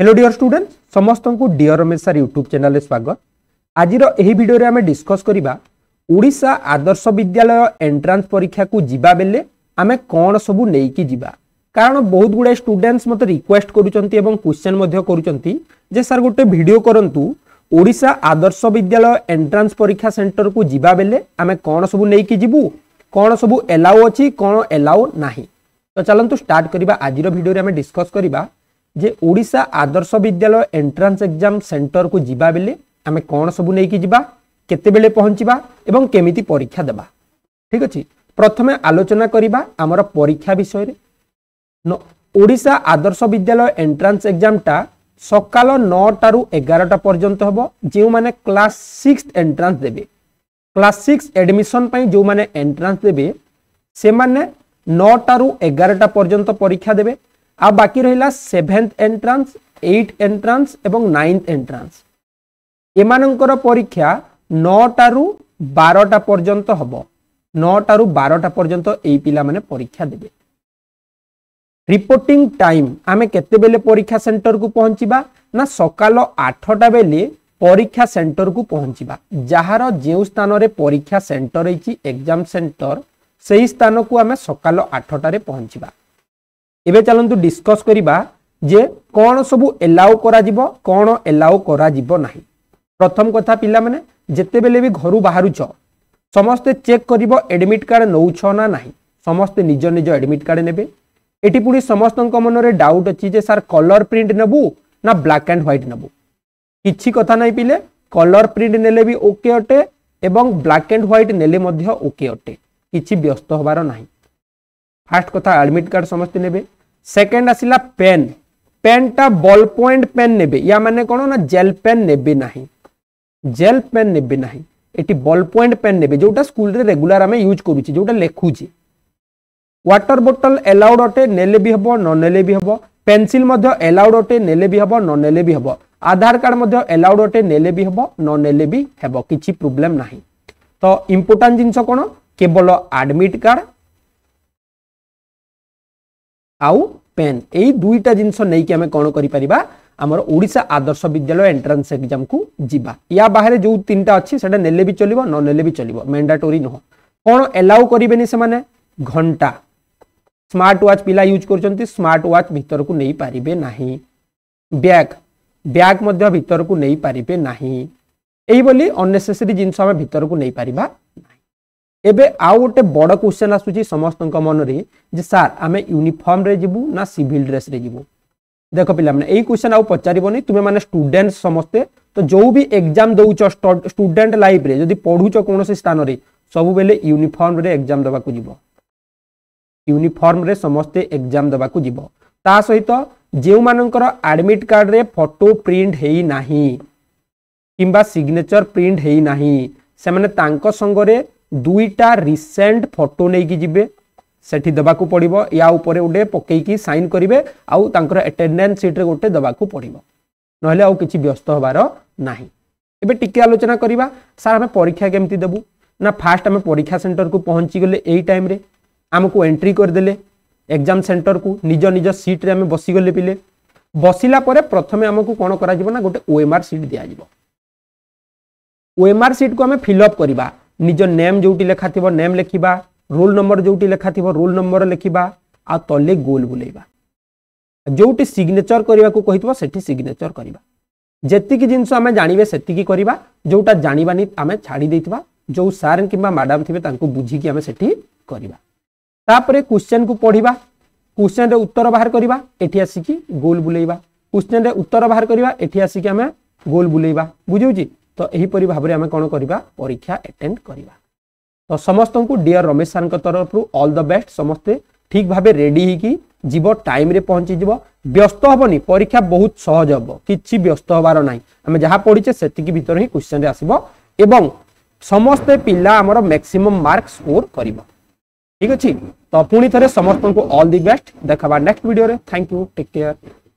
hello dear student समस्त को dear Ramesh सार यूट्यूब चैनल स्वागत आज भिडियो आम डिस्कस करवा आदर्श विद्यालय एंट्रांस परीक्षा को जीवा बेले आम कौन सब नहीं जीवा কারণ বহুত গুড়ায়ে স্টুডেন্টস মতো রিকোয়েস্ট করছেন এবং কোশ্চেন করছেন যে স্যার গোটে ভিডিও করতু ওড়শা আদর্শ বিদ্যালয় এন্ট্রান্স পরীক্ষা সেটর কু যা বেলে আমি কণ সবু নেই যাবু কণ সবু এলাও অছি কণ এলাও না তো চলতু স্টার্ট করা আজির ভিডিওরে আমি ডিসকস করা যে ଓଡ଼ିଶା ଆଦର୍ଶ ବିଦ୍ୟାଳୟ ଏଣ୍ଟ୍ରାନ୍ସ ଏକ୍ଜାମ୍ ସେଣ୍ଟରକୁ ଯିବା ବେଲେ ଆମେ କ'ଣ ସବୁ ନେଇକି ଯିବା କେତେବେଳେ ପହଞ୍ଚିବା ଏବଂ କେମିତି ପରୀକ୍ଷା ଦେବା ଠିକ୍ ଅଛି ପ୍ରଥମେ ଆଲୋଚନା କରିବା ଆମର ପରୀକ୍ଷା ବିଷୟରେ ଓଡ଼ିଶା ଆଦର୍ଶ ବିଦ୍ୟାଳୟ ଏଣ୍ଟ୍ରାନ୍ସ ଏକ୍ଜାମ୍ଟା ସକାଳ ନଅଟାରୁ ଏଗାରଟା ପର୍ଯ୍ୟନ୍ତ ହେବ ଯେଉଁମାନେ କ୍ଲାସ୍ ସିକ୍ସ ଏଣ୍ଟ୍ରାନ୍ସ ଦେବେ କ୍ଲାସ୍ ସିକ୍ସ ଏଡ଼ମିସନ୍ ପାଇଁ ଯେଉଁମାନେ ଏଣ୍ଟ୍ରାନ୍ସ ଦେବେ ସେମାନେ ନଅଟାରୁ ଏଗାରଟା ପର୍ଯ୍ୟନ୍ତ ପରୀକ୍ଷା ଦେବେ ଆଉ ବାକି ରହିଲା ସେଭେନ୍ଥ ଏଣ୍ଟ୍ରାନ୍ସ ଏଇଟ୍ ଏଣ୍ଟ୍ରାନ୍ସ ଏବଂ ନାଇନ୍ଥ ଏଣ୍ଟ୍ରାନ୍ସ ଏମାନଙ୍କର ପରୀକ୍ଷା ନଅଟାରୁ বারোটা পর্যন্ত হব নটারু বারোটা পর্যন্ত এই পিলামানে পরীক্ষা দেবে রিপোর্টিং টাইম আমি কেতবেলে পরীক্ষা সেন্টরকু পৌঁছিবা না সকাল আঠটা বেলে পরীক্ষা সেন্টরকু পৌঁছিবা যাহার যে স্থানরে পরীক্ষা সেন্টর হয়েছি এক্সাম সেন্টর সেই স্থানকু আমি সকাল আঠটার পৌঁছিবা এবে চালু ডিসকস করা যে কোণ সবু এলাও করা কোণ এলাও করা না প্রথম কথা পিলা মানে যেতবে বি ঘর বাহুছ ସମସ୍ତେ ଚେକ୍ କରିବ ଆଡ଼ମିଟ୍ କାର୍ଡ଼ ନେଉଛ ନା ନାହିଁ ସମସ୍ତେ ନିଜ ନିଜ ଆଡ଼ମିଟ୍ କାର୍ଡ଼ ନେବେ ଏଠି ପୁଣି ସମସ୍ତଙ୍କ ମନରେ ଡାଉଟ୍ ଅଛି ଯେ ସାର୍ କଲର୍ ପ୍ରିଣ୍ଟ ନେବୁ ନା ବ୍ଲାକ୍ ଆଣ୍ଡ ହ୍ୱାଇଟ୍ ନେବୁ କିଛି କଥା ନାହିଁ ପିଲେ କଲର୍ ପ୍ରିଣ୍ଟ ନେଲେ ବି ଓକେ ଅଟେ ଏବଂ ବ୍ଲାକ୍ ଆଣ୍ଡ ହ୍ୱାଇଟ୍ ନେଲେ ମଧ୍ୟ ଓକେ ଅଟେ କିଛି ବ୍ୟସ୍ତ ହେବାର ନାହିଁ ଫାର୍ଷ୍ଟ କଥା ଆଡ଼ମିଟ୍ କାର୍ଡ଼ ସମସ୍ତେ ନେବେ सेकेंड आसला पेन पेन पेनटा बल पॉइंट पेन ने या माने ना जेल पेन नेबे जेल पेन नेबे नाही बल पॉइंट पेन ने जोटा स्कूल रे रेगुलर हमें यूज करूची जोटा लेखुची वाटर बोतल एलाउड अटे नेले भी हबो भी हबो पेंसिल एलाउड अटे नेले भी हबो भी हबो आधार कार्ड एलाउड अटे नेले भी हबो भी हबो किछि प्रॉब्लम नाही तो इम्पोर्टा जिंस कोन केवल एडमिट कार्ड ଆଉ ପେନ୍ ଏଇ ଦୁଇଟା ଜିନିଷ ନେଇକି ଆମେ କ'ଣ କରିପାରିବା ଆମର ଓଡ଼ିଶା ଆଦର୍ଶ ବିଦ୍ୟାଳୟ ଏଣ୍ଟ୍ରାନ୍ସ ଏକ୍ଜାମକୁ ଯିବା ୟା ବାହାରେ ଯେଉଁ ତିନିଟା ଅଛି ସେଇଟା ନେଲେ ବି ଚଳିବ ନ ନେଲେ ବି ଚଳିବ ମେଣ୍ଡାଟୋରୀ ନୁହଁ କ'ଣ ଏଲାଉ କରିବେନି ସେମାନେ ଘଣ୍ଟା ସ୍ମାର୍ଟ ୱାଚ୍ ପିଲା ୟୁଜ୍ କରୁଛନ୍ତି ସ୍ମାର୍ଟ ୱାଚ୍ ଭିତରକୁ ନେଇପାରିବେ ନାହିଁ ବ୍ୟାଗ୍ ବ୍ୟାଗ୍ ମଧ୍ୟ ଭିତରକୁ ନେଇପାରିବେ ନାହିଁ ଏଇଭଳି ଅନ୍ନେସେସରୀ ଜିନିଷ ଆମେ ଭିତରକୁ ନେଇପାରିବା ଏବେ ଆଉ ଗୋଟେ ବଡ଼ କ୍ୱେଶ୍ଚନ୍ ଆସୁଛି ସମସ୍ତଙ୍କ ମନରେ ଯେ ସାର୍ ଆମେ ୟୁନିଫର୍ମରେ ଯିବୁ ନା ସିଭିଲ ଡ୍ରେସ୍ରେ ଯିବୁ ଦେଖ ପିଲାମାନେ ଏଇ କ୍ୱେଶ୍ଚନ୍ ଆଉ ପଚାରିବନି ତୁମେମାନେ ଷ୍ଟୁଡେଣ୍ଟ ସମସ୍ତେ ତ ଯେଉଁ ବି ଏକ୍ଜାମ୍ ଦେଉଛ ଷ୍ଟୁଡେଣ୍ଟ ଲାଇଫ୍ରେ ଯଦି ପଢ଼ୁଛ କୌଣସି ସ୍ଥାନରେ ସବୁବେଳେ ୟୁନିଫର୍ମରେ ଏକ୍ଜାମ୍ ଦେବାକୁ ଯିବ ୟୁନିଫର୍ମରେ ସମସ୍ତେ ଏକ୍ଜାମ୍ ଦେବାକୁ ଯିବ ତା ସହିତ ଯେଉଁମାନଙ୍କର ଆଡ଼ମିଟ୍ କାର୍ଡ଼ରେ ଫଟୋ ପ୍ରିଣ୍ଟ ହେଇନାହିଁ କିମ୍ବା ସିଗ୍ନେଚର ପ୍ରିଣ୍ଟ ହେଇନାହିଁ ସେମାନେ ତାଙ୍କ ସଙ୍ଗରେ दुईटा रिसेंट फटो नहीं जी ସେଠି ଦେବାକୁ ପଡ଼ିବ ୟା ଉପରେ ଗୋଟେ ପକେଇକି ସାଇନ୍ କରିବେ ଆଉ ତାଙ୍କର ଆଟେଣ୍ଡାନ୍ସ ସିଟ୍ରେ ଗୋଟେ ଦେବାକୁ ପଡ଼ିବ ନହେଲେ ଆଉ କିଛି ବ୍ୟସ୍ତ ହେବାର ନାହିଁ ଏବେ ଟିକେ ଆଲୋଚନା କରିବା ସାର୍ ଆମେ ପରୀକ୍ଷା କେମିତି ଦେବୁ ନା ଫାଷ୍ଟ ଆମେ ପରୀକ୍ଷା ସେଣ୍ଟରକୁ ପହଞ୍ଚିଗଲେ ଏଇ ଟାଇମ୍ରେ ଆମକୁ ଏଣ୍ଟ୍ରି କରିଦେଲେ ଏକ୍ଜାମ୍ ସେଣ୍ଟରକୁ ନିଜ ନିଜ ସିଟ୍ରେ ଆମେ ବସିଗଲେ ପିଲେ ବସିଲା ପରେ ପ୍ରଥମେ ଆମକୁ କ'ଣ କରାଯିବ ନା ଗୋଟେ ଓଏମ୍ଆର୍ ସିଟ୍ ଦିଆଯିବ ଓଏମ୍ଆର୍ ସିଟ୍କୁ ଆମେ ଫିଲ୍ଅପ୍ କରିବା निज नेम जो लिखा थी नेम लिखा रोल नंबर जो लिखा थी रोल नंबर लिखा आ तले गोल बुलेवा जो सिग्नेचर करने को कही थोड़ी सिग्नेचर करवा जी जिनस आम जानवे से जोटा जानवानी आम छाड़ी देखा जो सार कि मैडम थे बुझिकी आम से क्वेश्चन को पढ़ा क्वेश्चन रे उत्तर बाहर करवा आसिकी गोल बुले क्वेश्चन रे उत्तर बाहर करवा आसिक आम गोल बुले बुझे ତ ଏହିପରି ଭାବରେ ଆମେ କ'ଣ କରିବା ପରୀକ୍ଷା ଆଟେଣ୍ଡ କରିବା ତ ସମସ୍ତଙ୍କୁ ଡିଅର୍ ରମେଶ ସାର୍ଙ୍କ ତରଫରୁ ଅଲ୍ ଦ ବେଷ୍ଟ ସମସ୍ତେ ଠିକ୍ ଭାବେ ରେଡ଼ି ହେଇକି ଯିବ ଟାଇମ୍ରେ ପହଞ୍ଚିଯିବ ବ୍ୟସ୍ତ ହେବନି ପରୀକ୍ଷା ବହୁତ ସହଜ ହେବ କିଛି ବ୍ୟସ୍ତ ହେବାର ନାହିଁ ଆମେ ଯାହା ପଢ଼ିଛେ ସେତିକି ଭିତରେ ହିଁ କ୍ୱେଶ୍ଚନ୍ରେ ଆସିବ ଏବଂ ସମସ୍ତେ ପିଲା ଆମର ମ୍ୟାକ୍ସିମମ୍ ମାର୍କ ସ୍କୋର କରିବ ଠିକ୍ ଅଛି ତ ପୁଣି ଥରେ ସମସ୍ତଙ୍କୁ ଅଲ୍ ଦି ବେଷ୍ଟ ଦେଖାବା ନେକ୍ସଟ ଭିଡ଼ିଓରେ ଥ୍ୟାଙ୍କ ୟୁ ଟେକ୍ କେୟାର